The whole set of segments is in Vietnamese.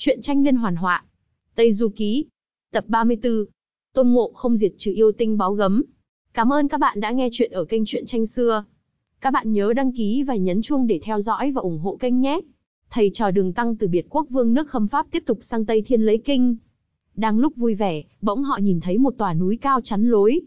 Chuyện tranh liên hoàn họa. Tây Du Ký. Tập 34. Tôn Ngộ không diệt trừ yêu tinh báo gấm. Cảm ơn các bạn đã nghe chuyện ở kênh Chuyện tranh xưa. Các bạn nhớ đăng ký và nhấn chuông để theo dõi và ủng hộ kênh nhé. Thầy trò đường tăng từ biệt quốc vương nước khâm pháp tiếp tục sang Tây Thiên lấy kinh. Đang lúc vui vẻ, bỗng họ nhìn thấy một tòa núi cao chắn lối.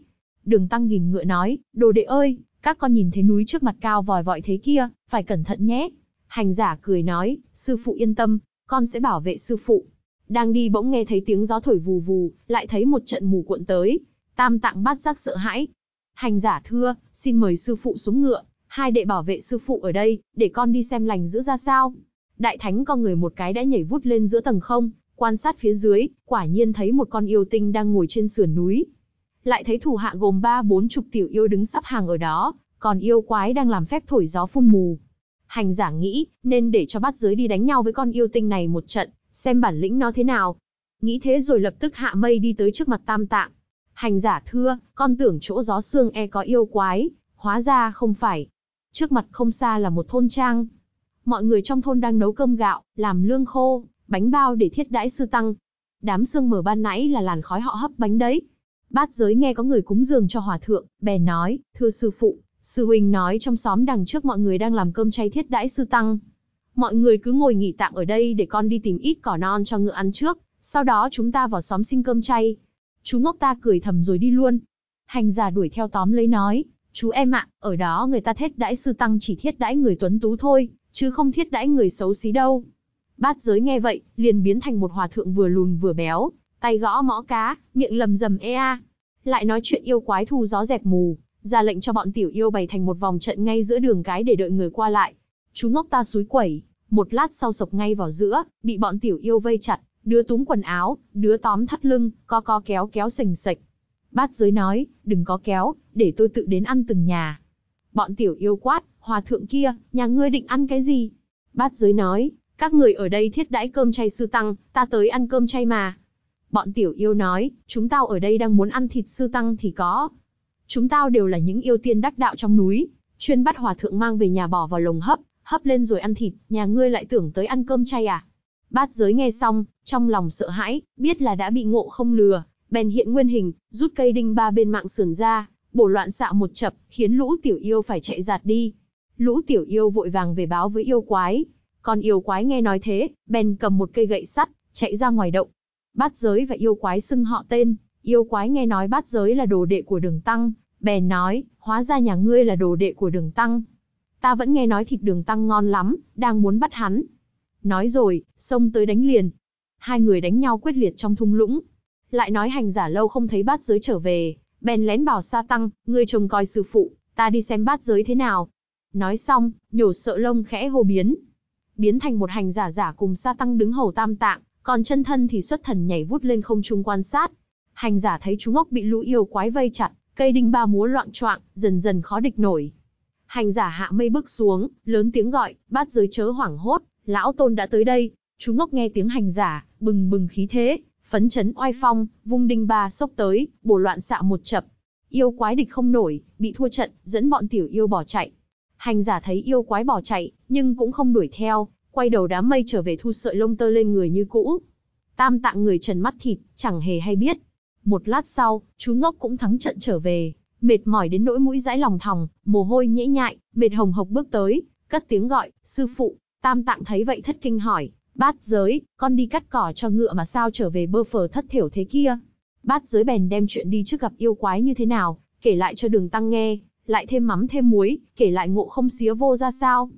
Đường tăng gìn ngựa nói, đồ đệ ơi, các con nhìn thấy núi trước mặt cao vòi vọi thế kia, phải cẩn thận nhé. Hành giả cười nói, sư phụ yên tâm, con sẽ bảo vệ sư phụ. Đang đi bỗng nghe thấy tiếng gió thổi vù vù, lại thấy một trận mù cuộn tới. Tam tạng bát giác sợ hãi. Hành giả thưa, xin mời sư phụ xuống ngựa, hai đệ bảo vệ sư phụ ở đây, để con đi xem lành giữ ra sao. Đại thánh con người một cái đã nhảy vút lên giữa tầng không, quan sát phía dưới, quả nhiên thấy một con yêu tinh đang ngồi trên sườn núi. Lại thấy thủ hạ gồm ba bốn chục tiểu yêu đứng sắp hàng ở đó, còn yêu quái đang làm phép thổi gió phun mù, hành giả nghĩ, nên để cho bát giới đi đánh nhau với con yêu tinh này một trận, xem bản lĩnh nó thế nào. Nghĩ thế rồi lập tức hạ mây đi tới trước mặt tam tạng. Hành giả thưa, con tưởng chỗ gió xương e có yêu quái, hóa ra không phải. Trước mặt không xa là một thôn trang. Mọi người trong thôn đang nấu cơm gạo, làm lương khô, bánh bao để thiết đãi sư tăng. Đám xương mở ban nãy là làn khói họ hấp bánh đấy. Bát giới nghe có người cúng dường cho hòa thượng, bè nói, thưa sư phụ, Sư huynh nói trong xóm đằng trước mọi người đang làm cơm chay thiết đãi sư tăng. Mọi người cứ ngồi nghỉ tạm ở đây để con đi tìm ít cỏ non cho ngựa ăn trước, sau đó chúng ta vào xóm xin cơm chay. Chú ngốc ta cười thầm rồi đi luôn. Hành giả đuổi theo tóm lấy nói, chú em ạ, ở đó người ta thiết đãi sư tăng chỉ thiết đãi người tuấn tú thôi, chứ không thiết đãi người xấu xí đâu. Bát giới nghe vậy, liền biến thành một hòa thượng vừa lùn vừa béo, tay gõ mõ cá, miệng lầm rầm ea. Lại nói chuyện yêu quái thù gió dẹp mù, ra lệnh cho bọn tiểu yêu bày thành một vòng trận ngay giữa đường cái để đợi người qua lại. Chú ngốc ta suối quẩy, một lát sau sộc ngay vào giữa, bị bọn tiểu yêu vây chặt, đứa túm quần áo, đứa tóm thắt lưng, co co kéo kéo sình sịch. Bát giới nói, đừng có kéo, để tôi tự đến ăn từng nhà. Bọn tiểu yêu quát, hòa thượng kia, nhà ngươi định ăn cái gì? Bát giới nói, các người ở đây thiết đãi cơm chay sư tăng, ta tới ăn cơm chay mà. Bọn tiểu yêu nói, chúng tao ở đây đang muốn ăn thịt sư tăng thì có. Chúng tao đều là những yêu tiên đắc đạo trong núi, chuyên bắt hòa thượng mang về nhà bỏ vào lồng hấp, hấp lên rồi ăn thịt, nhà ngươi lại tưởng tới ăn cơm chay à? Bát giới nghe xong, trong lòng sợ hãi, biết là đã bị ngộ không lừa, bèn hiện nguyên hình, rút cây đinh ba bên mạng sườn ra, bổ loạn xạ một chập, khiến lũ tiểu yêu phải chạy giạt đi. Lũ tiểu yêu vội vàng về báo với yêu quái. Còn yêu quái nghe nói thế, bèn cầm một cây gậy sắt, chạy ra ngoài động. Bát giới và yêu quái xưng họ tên, Yêu quái nghe nói bát giới là đồ đệ của đường tăng, bèn nói, hóa ra nhà ngươi là đồ đệ của đường tăng. Ta vẫn nghe nói thịt đường tăng ngon lắm, đang muốn bắt hắn. Nói rồi, xông tới đánh liền. Hai người đánh nhau quyết liệt trong thung lũng. Lại nói hành giả lâu không thấy bát giới trở về, bèn lén bảo sa tăng, ngươi trông coi sư phụ, ta đi xem bát giới thế nào. Nói xong, nhổ sợ lông khẽ hô biến. Biến thành một hành giả giả cùng sa tăng đứng hầu tam tạng, còn chân thân thì xuất thần nhảy vút lên không trung quan sát, Hành giả thấy chú ngốc bị lũ yêu quái vây chặt, cây đinh ba múa loạn choạng, dần dần khó địch nổi. Hành giả hạ mây bước xuống, lớn tiếng gọi, bát giới chớ hoảng hốt, lão tôn đã tới đây. Chú ngốc nghe tiếng hành giả, bừng bừng khí thế, phấn chấn oai phong, vung đinh ba sốc tới, bổ loạn xạ một chập. Yêu quái địch không nổi, bị thua trận, dẫn bọn tiểu yêu bỏ chạy. Hành giả thấy yêu quái bỏ chạy, nhưng cũng không đuổi theo, quay đầu đám mây trở về thu sợi lông tơ lên người như cũ. Tam tạng người trần mắt thịt, chẳng hề hay biết, một lát sau, chú ngốc cũng thắng trận trở về, mệt mỏi đến nỗi mũi dãi lòng thòng, mồ hôi nhễ nhại, mệt hồng hộc bước tới, cất tiếng gọi, sư phụ, tam tạng thấy vậy thất kinh hỏi, bát giới, con đi cắt cỏ cho ngựa mà sao trở về bơ phờ thất thiểu thế kia. Bát giới bèn đem chuyện đi trước gặp yêu quái như thế nào, kể lại cho đường tăng nghe, lại thêm mắm thêm muối, kể lại ngộ không xía vô ra sao.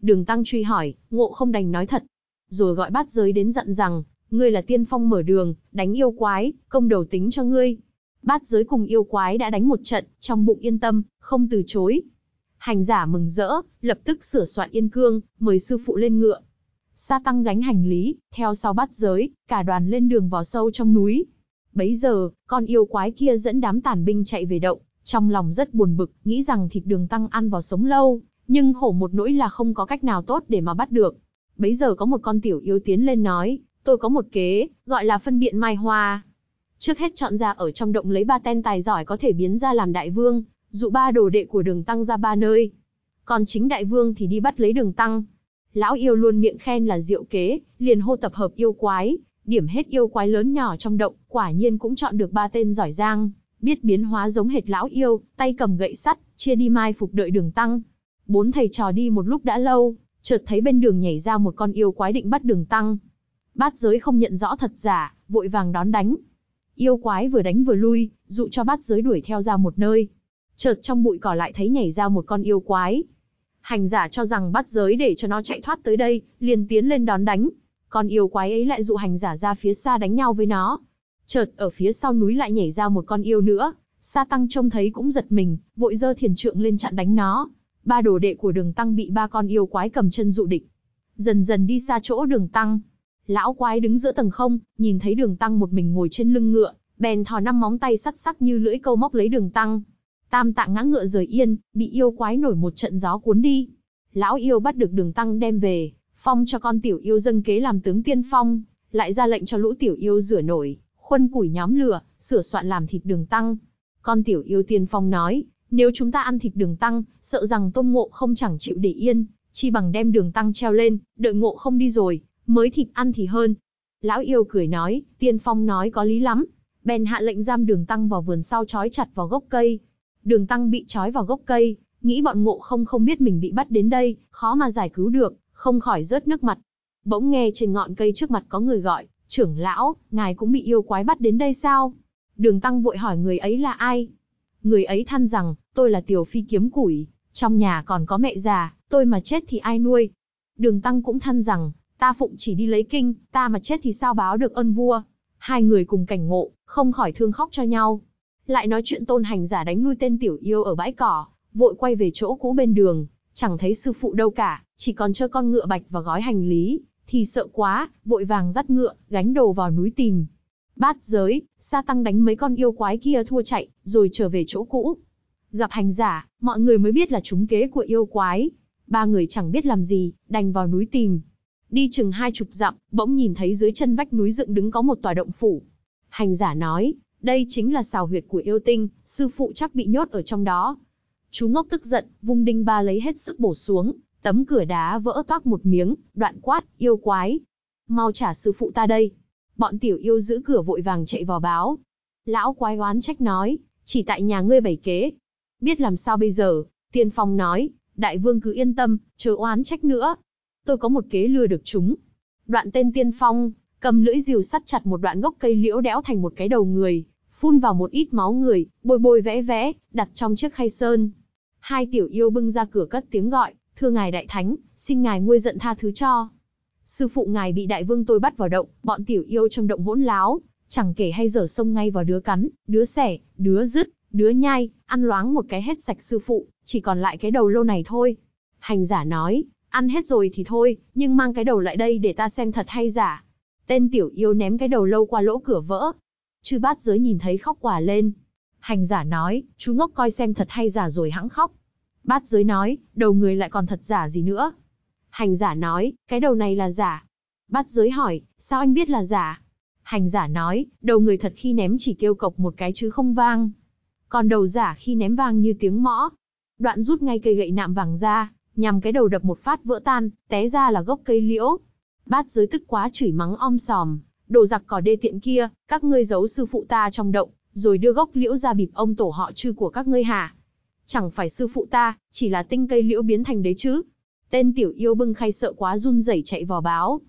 Đường tăng truy hỏi, ngộ không đành nói thật. Rồi gọi bát giới đến giận rằng, Ngươi là tiên phong mở đường, đánh yêu quái, công đầu tính cho ngươi. Bát giới cùng yêu quái đã đánh một trận, trong bụng yên tâm, không từ chối. Hành giả mừng rỡ, lập tức sửa soạn yên cương, mời sư phụ lên ngựa. Sa tăng gánh hành lý, theo sau bát giới, cả đoàn lên đường vào sâu trong núi. Bấy giờ, con yêu quái kia dẫn đám tàn binh chạy về động, trong lòng rất buồn bực, nghĩ rằng thịt đường tăng ăn vào sống lâu, nhưng khổ một nỗi là không có cách nào tốt để mà bắt được. Bấy giờ có một con tiểu yêu tiến lên nói, Tôi có một kế, gọi là phân biện mai hoa. Trước hết chọn ra ở trong động lấy ba tên tài giỏi có thể biến ra làm đại vương, dụ ba đồ đệ của đường tăng ra ba nơi. Còn chính đại vương thì đi bắt lấy đường tăng. Lão yêu luôn miệng khen là diệu kế, liền hô tập hợp yêu quái, điểm hết yêu quái lớn nhỏ trong động, quả nhiên cũng chọn được ba tên giỏi giang, biết biến hóa giống hệt lão yêu, tay cầm gậy sắt, chia đi mai phục đợi đường tăng. Bốn thầy trò đi một lúc đã lâu, chợt thấy bên đường nhảy ra một con yêu quái định bắt đường tăng, bát giới không nhận rõ thật giả, vội vàng đón đánh. Yêu quái vừa đánh vừa lui, dụ cho bát giới đuổi theo ra một nơi. Chợt trong bụi cỏ lại thấy nhảy ra một con yêu quái. Hành giả cho rằng bát giới để cho nó chạy thoát tới đây, liền tiến lên đón đánh. Con yêu quái ấy lại dụ hành giả ra phía xa đánh nhau với nó. Chợt ở phía sau núi lại nhảy ra một con yêu nữa. Sa tăng trông thấy cũng giật mình, vội dơ thiền trượng lên chặn đánh nó. Ba đồ đệ của đường tăng bị ba con yêu quái cầm chân dụ địch. Dần dần đi xa chỗ đường tăng, Lão quái đứng giữa tầng không, nhìn thấy đường tăng một mình ngồi trên lưng ngựa, bèn thò năm móng tay sắt sắc như lưỡi câu móc lấy đường tăng. Tam tạng ngã ngựa rời yên, bị yêu quái nổi một trận gió cuốn đi. Lão yêu bắt được đường tăng đem về, phong cho con tiểu yêu dâng kế làm tướng tiên phong, lại ra lệnh cho lũ tiểu yêu rửa nổi, khuân củi nhóm lửa, sửa soạn làm thịt đường tăng. Con tiểu yêu tiên phong nói, nếu chúng ta ăn thịt đường tăng, sợ rằng tôn ngộ không chẳng chịu để yên, chi bằng đem đường tăng treo lên, đợi ngộ không đi rồi, mới thịt ăn thì hơn. Lão yêu cười nói, tiên phong nói có lý lắm. Bèn hạ lệnh giam đường tăng vào vườn sau trói chặt vào gốc cây. Đường tăng bị trói vào gốc cây, nghĩ bọn ngộ không không biết mình bị bắt đến đây, khó mà giải cứu được, không khỏi rớt nước mặt. Bỗng nghe trên ngọn cây trước mặt có người gọi, trưởng lão, ngài cũng bị yêu quái bắt đến đây sao? Đường tăng vội hỏi người ấy là ai? Người ấy than rằng, tôi là tiểu phi kiếm củi, trong nhà còn có mẹ già, tôi mà chết thì ai nuôi? Đường tăng cũng than rằng, Ta phụng chỉ đi lấy kinh, ta mà chết thì sao báo được ân vua. Hai người cùng cảnh ngộ, không khỏi thương khóc cho nhau. Lại nói chuyện tôn hành giả đánh lui tên tiểu yêu ở bãi cỏ, vội quay về chỗ cũ bên đường, chẳng thấy sư phụ đâu cả, chỉ còn chơi con ngựa bạch và gói hành lý, thì sợ quá, vội vàng dắt ngựa, gánh đồ vào núi tìm. Bát giới, sa tăng đánh mấy con yêu quái kia thua chạy, rồi trở về chỗ cũ. Gặp hành giả, mọi người mới biết là trúng kế của yêu quái. Ba người chẳng biết làm gì, đành vào núi tìm. Đi chừng hai chục dặm, bỗng nhìn thấy dưới chân vách núi dựng đứng có một tòa động phủ. Hành giả nói, đây chính là xào huyệt của yêu tinh, sư phụ chắc bị nhốt ở trong đó. Chú ngốc tức giận, vung đinh ba lấy hết sức bổ xuống, tấm cửa đá vỡ toác một miếng, đoạn quát, yêu quái. Mau trả sư phụ ta đây. Bọn tiểu yêu giữ cửa vội vàng chạy vào báo. Lão quái oán trách nói, chỉ tại nhà ngươi bày kế. Biết làm sao bây giờ, tiên phong nói, đại vương cứ yên tâm, chớ oán trách nữa, tôi có một kế lừa được chúng. Đoạn tên tiên phong, cầm lưỡi rìu sắt chặt một đoạn gốc cây liễu đẽo thành một cái đầu người, phun vào một ít máu người, bôi bôi vẽ vẽ, đặt trong chiếc khay sơn. Hai tiểu yêu bưng ra cửa cất tiếng gọi, thưa ngài đại thánh, xin ngài nguôi giận tha thứ cho. Sư phụ ngài bị đại vương tôi bắt vào động, bọn tiểu yêu trong động hỗn láo, chẳng kể hay dở sông ngay vào đứa cắn, đứa xẻ, đứa dứt, đứa nhai, ăn loáng một cái hết sạch sư phụ, chỉ còn lại cái đầu lâu này thôi. Hành giả nói, Ăn hết rồi thì thôi, nhưng mang cái đầu lại đây để ta xem thật hay giả. Tên tiểu yêu ném cái đầu lâu qua lỗ cửa vỡ. Chư bát giới nhìn thấy khóc quả lên. Hành giả nói, chú ngốc coi xem thật hay giả rồi hẵng khóc. Bát giới nói, đầu người lại còn thật giả gì nữa. Hành giả nói, cái đầu này là giả. Bát giới hỏi, sao anh biết là giả? Hành giả nói, đầu người thật khi ném chỉ kêu cộc một cái chứ không vang. Còn đầu giả khi ném vang như tiếng mõ. Đoạn rút ngay cây gậy nạm vàng ra, nhằm cái đầu đập một phát vỡ tan, té ra là gốc cây liễu. Bát giới tức quá chửi mắng om sòm, đồ giặc cỏ đê tiện kia, các ngươi giấu sư phụ ta trong động, rồi đưa gốc liễu ra bịp ông tổ họ chư của các ngươi hả? Chẳng phải sư phụ ta, chỉ là tinh cây liễu biến thành đấy chứ. Tên tiểu yêu bưng khay sợ quá run rẩy chạy vào báo.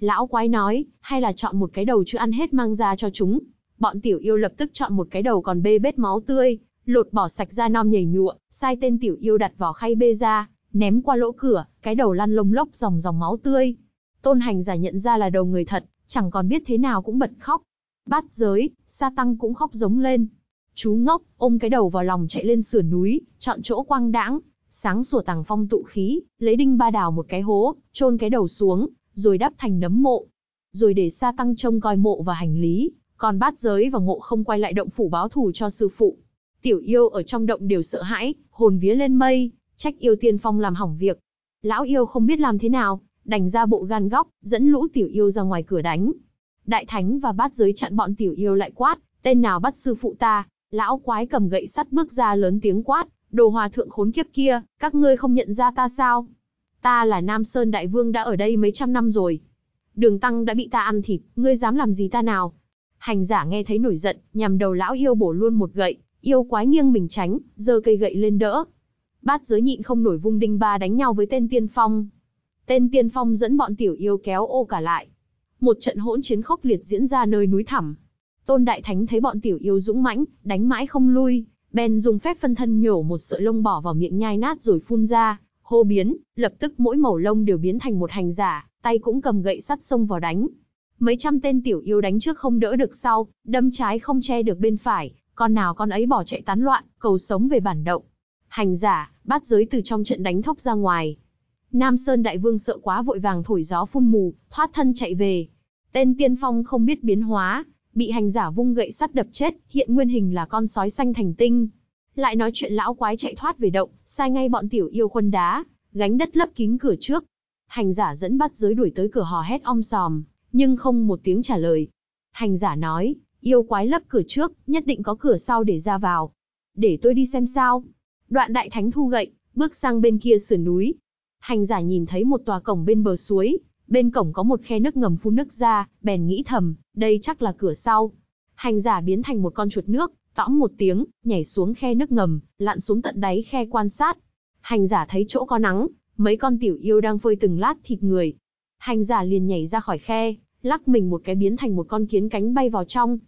Lão quái nói, hay là chọn một cái đầu chưa ăn hết mang ra cho chúng. Bọn tiểu yêu lập tức chọn một cái đầu còn bê bết máu tươi, lột bỏ sạch ra non nhảy nhụa, sai tên tiểu yêu đặt vào khay bê ra, ném qua lỗ cửa, cái đầu lăn lông lốc dòng dòng máu tươi. Tôn hành giả nhận ra là đầu người thật, chẳng còn biết thế nào cũng bật khóc. Bát giới, sa tăng cũng khóc giống lên. Chú ngốc, ôm cái đầu vào lòng chạy lên sườn núi, chọn chỗ quang đãng, sáng sủa tàng phong tụ khí, lấy đinh ba đào một cái hố, chôn cái đầu xuống, rồi đắp thành nấm mộ. Rồi để sa tăng trông coi mộ và hành lý, còn bát giới và ngộ không quay lại động phủ báo thù cho sư phụ. Tiểu yêu ở trong động đều sợ hãi, hồn vía lên mây, trách yêu tiên phong làm hỏng việc. Lão yêu không biết làm thế nào, đành ra bộ gan góc, dẫn lũ tiểu yêu ra ngoài cửa đánh. Đại thánh và bát giới chặn bọn tiểu yêu lại quát, tên nào bắt sư phụ ta, lão quái cầm gậy sắt bước ra lớn tiếng quát, đồ hòa thượng khốn kiếp kia, các ngươi không nhận ra ta sao? Ta là Nam Sơn Đại Vương đã ở đây mấy trăm năm rồi. Đường Tăng đã bị ta ăn thịt, ngươi dám làm gì ta nào? Hành giả nghe thấy nổi giận, nhằm đầu lão yêu bổ luôn một gậy, yêu quái nghiêng mình tránh, giơ cây gậy lên đỡ bát giới nhịn không nổi vung đinh ba đánh nhau với tên tiên phong. Tên tiên phong dẫn bọn tiểu yêu kéo ô cả lại. Một trận hỗn chiến khốc liệt diễn ra nơi núi thẳm. Tôn Đại Thánh thấy bọn tiểu yêu dũng mãnh, đánh mãi không lui, bèn dùng phép phân thân nhổ một sợi lông bỏ vào miệng nhai nát rồi phun ra, hô biến, lập tức mỗi màu lông đều biến thành một hành giả, tay cũng cầm gậy sắt xông vào đánh. Mấy trăm tên tiểu yêu đánh trước không đỡ được sau, đâm trái không che được bên phải, con nào con ấy bỏ chạy tán loạn, cầu sống về bản động hành giả, bát giới từ trong trận đánh thốc ra ngoài. Nam Sơn Đại Vương sợ quá vội vàng thổi gió phun mù, thoát thân chạy về. Tên tiên phong không biết biến hóa, bị hành giả vung gậy sắt đập chết, hiện nguyên hình là con sói xanh thành tinh. Lại nói chuyện lão quái chạy thoát về động, sai ngay bọn tiểu yêu khuân đá, gánh đất lấp kín cửa trước. Hành giả dẫn bắt giới đuổi tới cửa hò hét om sòm, nhưng không một tiếng trả lời. Hành giả nói, yêu quái lấp cửa trước, nhất định có cửa sau để ra vào. Để tôi đi xem sao. Đoạn đại thánh thu gậy, bước sang bên kia sườn núi. Hành giả nhìn thấy một tòa cổng bên bờ suối, bên cổng có một khe nước ngầm phun nước ra, bèn nghĩ thầm, đây chắc là cửa sau. Hành giả biến thành một con chuột nước, tõm một tiếng, nhảy xuống khe nước ngầm, lặn xuống tận đáy khe quan sát. Hành giả thấy chỗ có nắng, mấy con tiểu yêu đang phơi từng lát thịt người. Hành giả liền nhảy ra khỏi khe, lắc mình một cái biến thành một con kiến cánh bay vào trong.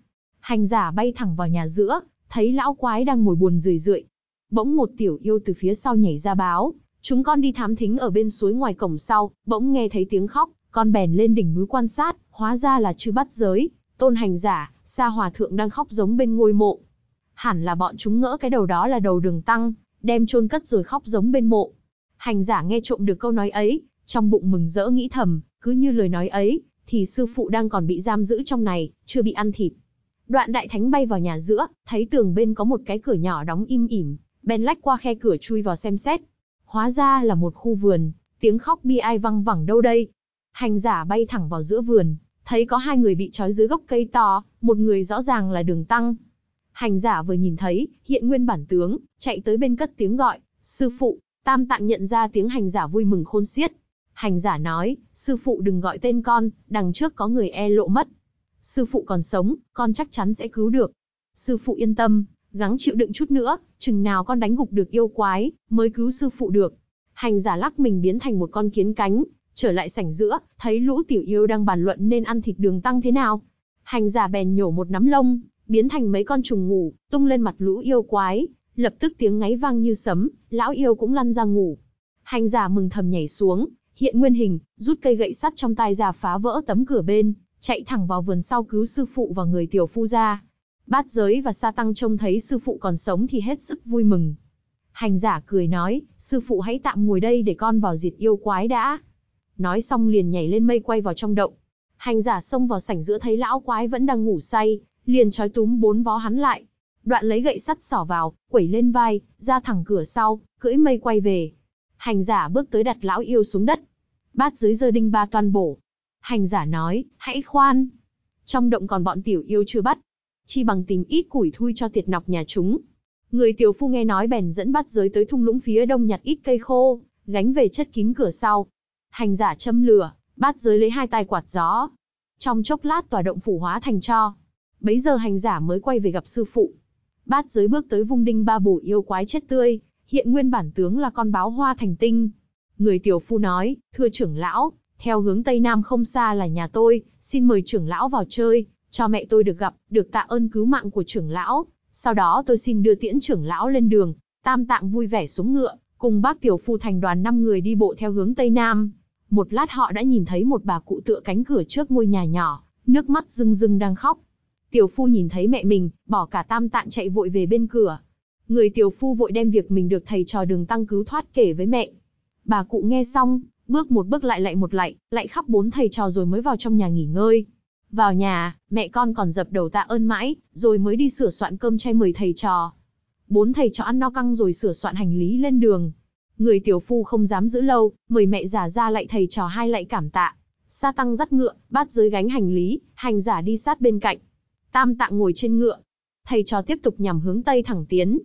Hành giả bay thẳng vào nhà giữa, thấy lão quái đang ngồi buồn rười rượi, Bỗng một tiểu yêu từ phía sau nhảy ra báo, chúng con đi thám thính ở bên suối ngoài cổng sau, bỗng nghe thấy tiếng khóc, con bèn lên đỉnh núi quan sát, hóa ra là chư bắt giới, tôn hành giả, xa hòa thượng đang khóc giống bên ngôi mộ. Hẳn là bọn chúng ngỡ cái đầu đó là đầu đường tăng, đem chôn cất rồi khóc giống bên mộ. Hành giả nghe trộm được câu nói ấy, trong bụng mừng rỡ nghĩ thầm, cứ như lời nói ấy, thì sư phụ đang còn bị giam giữ trong này, chưa bị ăn thịt. Đoạn đại thánh bay vào nhà giữa, thấy tường bên có một cái cửa nhỏ đóng im ỉm, Ben lách qua khe cửa chui vào xem xét. Hóa ra là một khu vườn, tiếng khóc bi ai văng vẳng đâu đây. Hành giả bay thẳng vào giữa vườn, thấy có hai người bị trói dưới gốc cây to, một người rõ ràng là đường tăng. Hành giả vừa nhìn thấy, hiện nguyên bản tướng, chạy tới bên cất tiếng gọi, sư phụ, tam tạng nhận ra tiếng hành giả vui mừng khôn xiết. Hành giả nói, sư phụ đừng gọi tên con, đằng trước có người e lộ mất. Sư phụ còn sống, con chắc chắn sẽ cứu được. Sư phụ yên tâm, gắng chịu đựng chút nữa, chừng nào con đánh gục được yêu quái, mới cứu sư phụ được. Hành giả lắc mình biến thành một con kiến cánh, trở lại sảnh giữa, thấy lũ tiểu yêu đang bàn luận nên ăn thịt đường tăng thế nào. Hành giả bèn nhổ một nắm lông, biến thành mấy con trùng ngủ, tung lên mặt lũ yêu quái, lập tức tiếng ngáy vang như sấm, lão yêu cũng lăn ra ngủ. Hành giả mừng thầm nhảy xuống, hiện nguyên hình, rút cây gậy sắt trong tay ra phá vỡ tấm cửa bên, chạy thẳng vào vườn sau cứu sư phụ và người tiểu phu ra. Bát giới và sa tăng trông thấy sư phụ còn sống thì hết sức vui mừng. Hành giả cười nói, sư phụ hãy tạm ngồi đây để con vào diệt yêu quái đã. Nói xong liền nhảy lên mây quay vào trong động. Hành giả xông vào sảnh giữa thấy lão quái vẫn đang ngủ say, liền trói túm bốn vó hắn lại. Đoạn lấy gậy sắt sỏ vào, quẩy lên vai, ra thẳng cửa sau, cưỡi mây quay về. Hành giả bước tới đặt lão yêu xuống đất. Bát giới giơ đinh ba toàn bổ. Hành giả nói, hãy khoan. Trong động còn bọn tiểu yêu chưa bắt, chi bằng tìm ít củi thui cho tiệt nọc nhà chúng. Người tiểu phu nghe nói bèn dẫn bắt giới tới thung lũng phía đông nhặt ít cây khô, gánh về chất kín cửa sau. Hành giả châm lửa, bắt giới lấy hai tay quạt gió. Trong chốc lát tòa động phủ hóa thành cho. Bấy giờ hành giả mới quay về gặp sư phụ. Bát giới bước tới vung đinh ba bổ yêu quái chết tươi, hiện nguyên bản tướng là con báo hoa thành tinh. Người tiểu phu nói, thưa trưởng lão, theo hướng Tây Nam không xa là nhà tôi, xin mời trưởng lão vào chơi, cho mẹ tôi được gặp, được tạ ơn cứu mạng của trưởng lão. Sau đó tôi xin đưa tiễn trưởng lão lên đường, tam tạng vui vẻ xuống ngựa, cùng bác tiểu phu thành đoàn 5 người đi bộ theo hướng Tây Nam. Một lát họ đã nhìn thấy một bà cụ tựa cánh cửa trước ngôi nhà nhỏ, nước mắt rưng rưng đang khóc. Tiểu phu nhìn thấy mẹ mình, bỏ cả tam tạng chạy vội về bên cửa. Người tiểu phu vội đem việc mình được thầy trò đường tăng cứu thoát kể với mẹ. Bà cụ nghe xong, bước một bước lại lại một lại, lại khắp bốn thầy trò rồi mới vào trong nhà nghỉ ngơi. Vào nhà, mẹ con còn dập đầu tạ ơn mãi, rồi mới đi sửa soạn cơm chay mời thầy trò. Bốn thầy trò ăn no căng rồi sửa soạn hành lý lên đường. Người tiểu phu không dám giữ lâu, mời mẹ giả ra lại thầy trò hai lại cảm tạ. Sa tăng dắt ngựa, bát dưới gánh hành lý, hành giả đi sát bên cạnh. Tam tạng ngồi trên ngựa. Thầy trò tiếp tục nhằm hướng Tây thẳng tiến,